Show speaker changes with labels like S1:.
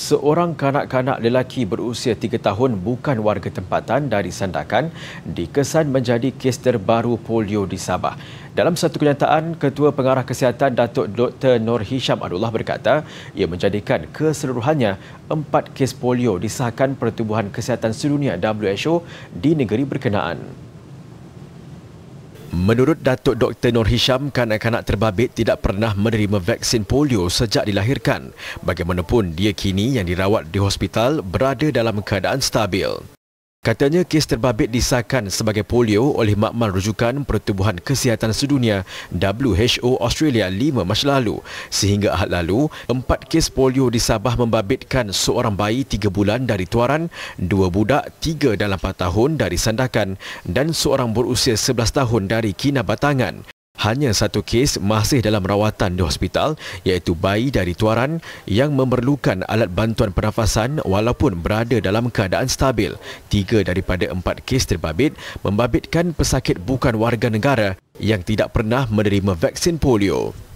S1: Seorang kanak-kanak lelaki berusia 3 tahun bukan warga tempatan dari Sandakan dikesan menjadi kes terbaru polio di Sabah. Dalam satu kenyataan, Ketua Pengarah Kesihatan Datuk Dr. Nur Hisham Abdullah berkata ia menjadikan keseluruhannya empat kes polio disahkan Pertubuhan Kesihatan Sedunia WHO di negeri berkenaan. Menurut Datuk Dr. Nur Hisham, kanak-kanak terbabit tidak pernah menerima vaksin polio sejak dilahirkan. Bagaimanapun, dia kini yang dirawat di hospital berada dalam keadaan stabil. Katanya kes terbabit disahkan sebagai polio oleh makmal rujukan Pertubuhan Kesihatan Sedunia WHO Australia 5 Mac lalu. Sehingga ahad lalu, empat kes polio di Sabah membabitkan seorang bayi 3 bulan dari Tuaran, dua budak 3 dan 4 tahun dari Sandakan dan seorang berusia 11 tahun dari Kinabatangan hanya satu kes masih dalam rawatan di hospital iaitu bayi dari Tuaran yang memerlukan alat bantuan pernafasan walaupun berada dalam keadaan stabil. Tiga daripada empat kes terbabit membabitkan pesakit bukan warga negara yang tidak pernah menerima vaksin polio.